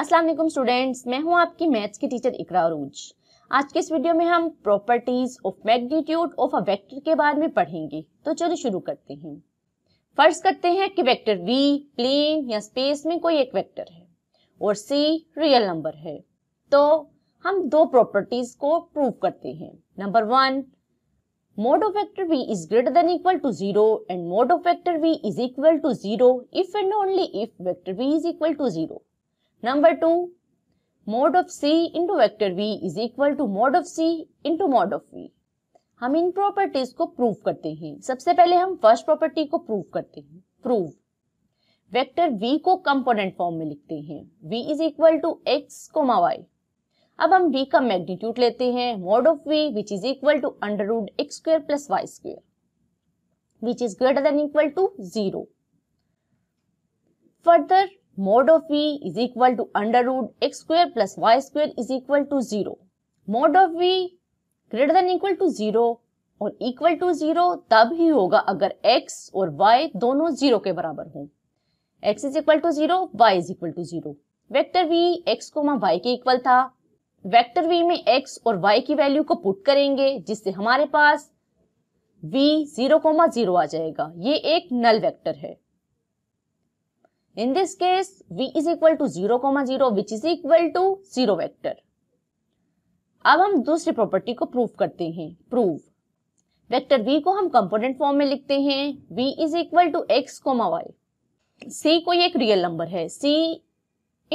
अस्सलाम वालेकुम स्टूडेंट्स मैं हूं आपकी मैथ्स की टीचर इकरा अरूज आज के इस वीडियो में हम properties of magnitude of a vector के बारे में पढ़ेंगे तो चलो शुरू करते हैं फर्ज करते हैं कि वेक्टर v प्लेन या स्पेस में कोई एक वेक्टर है और c रियल नंबर है तो हम दो प्रॉपर्टीज को प्रूव करते हैं number one mod of vector v is greater than equal to zero and mod of vector v is equal to zero if and only if vector v is equal to zero number two mod of C into vector V is equal to mod of C into mod of V हम इन properties को prove करते हैं सबसे पहले हम first property को prove करते हैं प्रूव वेक्टर v को कंपोनेंट फॉर्म में लिखते हैं v is equal to x, comma Y अब हम v का मैग्नीट्यूड लेते हैं mod of v which is equal to under root x square plus Y square which is greater than equal to zero further mod of V is equal to under root X square plus Y square is equal to zero mod of V greater than equal to zero और equal to zero तब ही होगा अगर x और Y दोनों zero के बराबर हों x is equal to zero y is equal to zero vector v x को वाई के इक्वल था वेक्टर वी में एक्स और वाई की वैल्यू को पुट करेंगे जिससे हमारे पास वी जीरो कोमा जीरो आ जाएगा ये एक नल वेक्टर है In this case, v is equal to 0, 0 which is equal to 0 vector. अब हम दूसरी प्रॉपर्टी को प्रूव करते हैं प्रूव वेक्टर v को हम कंपोनेंट फॉर्म में लिखते हैं v is equal to x comma y c कोई एक रियल नंबर है c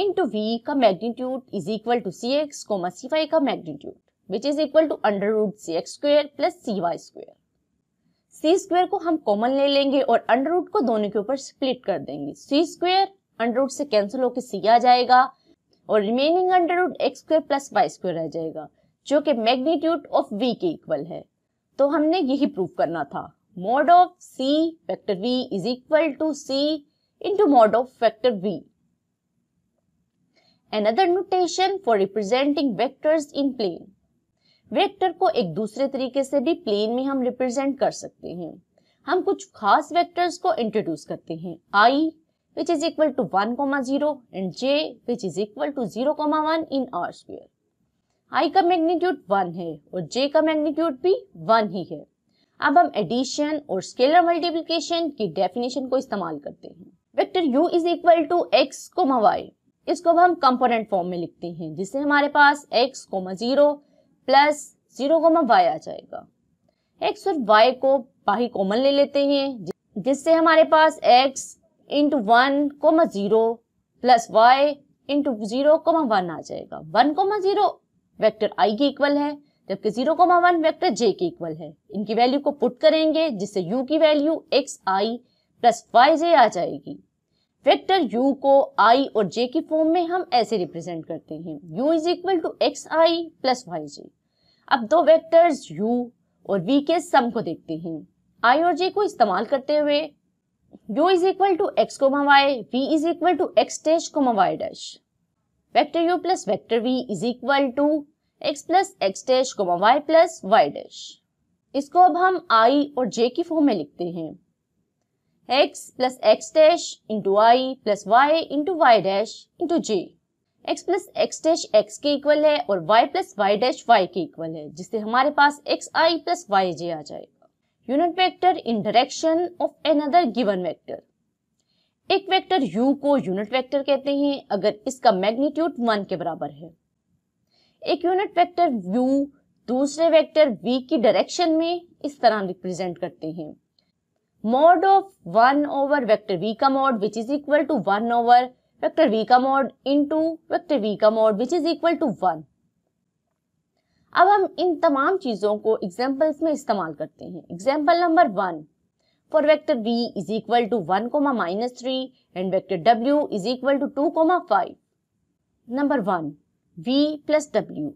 इंटू वी का magnitude is equal to c x comma c y का magnitude which is equal to under root c x square plus c y square c square को हम common ले लेंगे और under root को दोनों के ऊपर स्प्लिट कर देंगे सी स्क्वेयर अंडर रूट से कैंसिल होकर सी आ जाएगा और remaining under root x square plus Y square रह जाएगा जो कि मैग्नीट्यूड ऑफ वी के इक्वल है तो हमने यही प्रूव करना था mod of c factor v is equal to c into mod of factor v another notation for representing vectors in plane. Vector को एक दूसरे तरीके से भी प्लेन में हम रिप्रेजेंट कर सकते हैं हम कुछ खास वेक्टर्स को इंट्रोड्यूस करते हैं i which is equal to one comma zero and j which is equal to zero comma one in R square i का मैग्नीट्यूड वन है और जे का मैग्नीट्यूड भी वन ही है अब हम एडिशन और स्केलर मल्टीप्लिकेशन की डेफिनेशन को इस्तेमाल करते हैं vector u is equal to x comma y इसको हम कंपोनेंट फॉर्म में लिखते हैं जिससे हमारे पास x comma zero plus zero comma y आ जाएगा एक्स और वाई को बाही कॉमन ले लेते हैं जिससे हमारे पास x into one comma zero plus y into zero comma one आ जाएगा one comma zero vector i के इक्वल है जबकि zero comma one vector j के इक्वल है इनकी वैल्यू को पुट करेंगे जिससे यू की value x i plus y j आ जाएगी वेक्टर u को i और j की फॉर्म में हम ऐसे रिप्रेजेंट करते हैं u is equal to x i plus y j अब दो वेक्टर्स u और v के सम को देखते हैं i और j को इस्तेमाल करते हुए u is equal to x comma y v is equal to x dash comma y dash vector u plus vector we is equal to x plus x dash comma y plus y dash इसको अब हम i और j की form में लिखते हैं x plus x dash into i plus y into y dash into j x plus x dash x के equal है और y plus y dash y के इक्वल है जिससे हमारे पास x i plus y j आ जाएगा unit vector in direction of another given vector एक वेक्टर u को यूनिट वेक्टर कहते हैं अगर इसका मैग्नीट्यूड वन के बराबर है एक यूनिट वेक्टर u दूसरे वेक्टर v की डायरेक्शन में इस तरह रिप्रेजेंट करते हैं mod of one over vector v का mod which is equal to one over vector v का mod into वेक्टर वी का mod which is equal to one अब हम इन तमाम चीजों को एग्जाम्पल्स में इस्तेमाल करते हैं example number one for vector we is equal to one comma minus three and vector W is equal to two comma five number one V plus W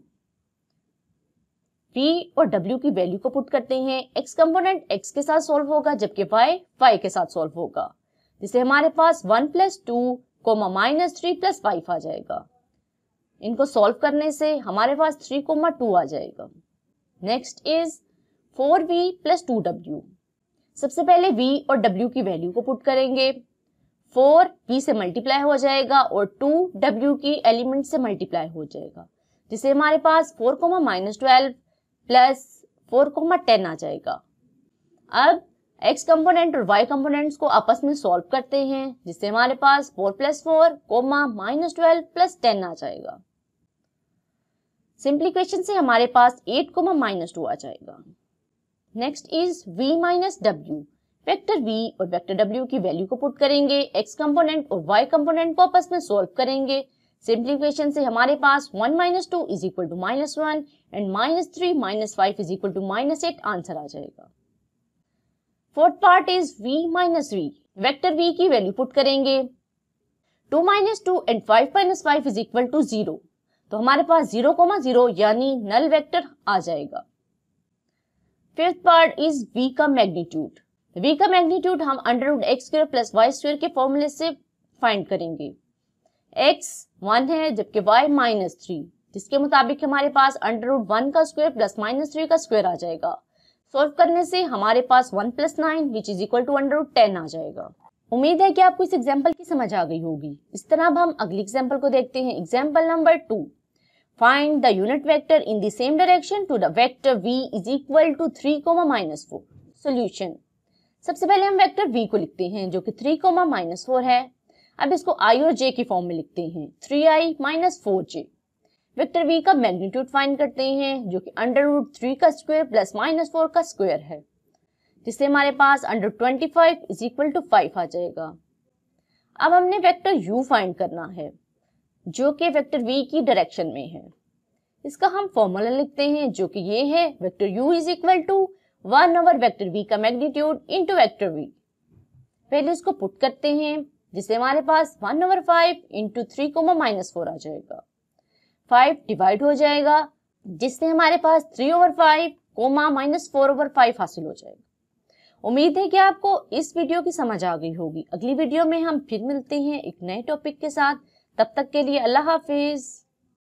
V और डब्ल्यू की वैल्यू को put करते हैं x component x के साथ solve होगा जबकि Y Y के साथ सॉल्व होगा जिसे हमारे पास one plus two comma minus three plus five आ जाएगा इनको सॉल्व करने से हमारे पास थ्री कोमा टू आ जाएगा next is four v plus two डब्ल्यू सबसे पहले v और w की वैल्यू को पुट करेंगे फोर v से मल्टीप्लाई हो जाएगा और टू w की एलिमेंट से मल्टीप्लाई हो जाएगा जिसे हमारे पास four comma minus twelve plus four comma ten आ जाएगा अब x कंपोनेंट और y कंपोनेंट्स को आपस में सॉल्व करते हैं जिससे हमारे पास four plus four comma minus twelve plus ten आ जाएगा सिंपली से हमारे पास एट कोमा माइनस टू आ जाएगा नेक्स्ट इज v माइनस डब्ल्यू वेक्टर v और वेक्टर w की वैल्यू को पुट करेंगे x कंपोनेंट और y कंपोनेंट को आपस में सॉल्व करेंगे सिंपली से हमारे पास 1 minus two is equal to minus one and minus three minus five is equal to minus eight answer आ जाएगा fourth part is v minus v vector v की वैल्यू पुट करेंगे two minus two and five minus five is equal to zero तो हमारे पास zero comma zero यानी नल vector आ जाएगा fifth part is v का मैग्नीट्यूड v का magnitude हम under root x square plus Y square के फॉर्मूले से फाइंड करेंगे x वन है जबकि y माइनस थ्री जिसके मुताबिक हमारे पास अंडर रूट वन का स्क्वायर प्लस माइनस थ्री का स्क्वायर आ जाएगा सॉल्व करने से हमारे पास one plus nine which is equal to under ten आ जाएगा उम्मीद है कि आपको इस एग्जाम्पल की समझ आ गई होगी इस तरह अब हम अगली एग्जाम्पल को देखते हैं example number two find the unit vector in the same direction to the vector we is equal to three comma minus four solution सबसे पहले हम वेक्टर वी को लिखते हैं जो कि थ्री कोमा माइनस फोर है अब इसको आई और जे के फॉर्म में लिखते हैं three i minus four j vector v का मैग्नीट्यूड फाइंड करते हैं जो कि अंडर रूट थ्री का स्क्वायर प्लस माइनस फोर का स्क्वायर है जिससे हमारे पास under twenty five is equal to five आ जाएगा अब हमने वेक्टर यू फाइंड करना है जो कि वेक्टर वी की डायरेक्शन में है इसका हम फॉर्मूला लिखते हैं जो कि ये है vector u is equal to one over vector v का मैग्नीट्यूड इंटू वेक्टर वी पहले इसको पुट करते हैं जिससे हमारे पास one over five into three comma minus four आ जाएगा फाइव डिवाइड हो जाएगा जिससे हमारे पास three over five comma minus four over five हासिल हो जाएगा उम्मीद है कि आपको इस वीडियो की समझ आ गई होगी अगली वीडियो में हम फिर मिलते हैं एक नए टॉपिक के साथ तब तक के लिए अल्लाह हाफिज़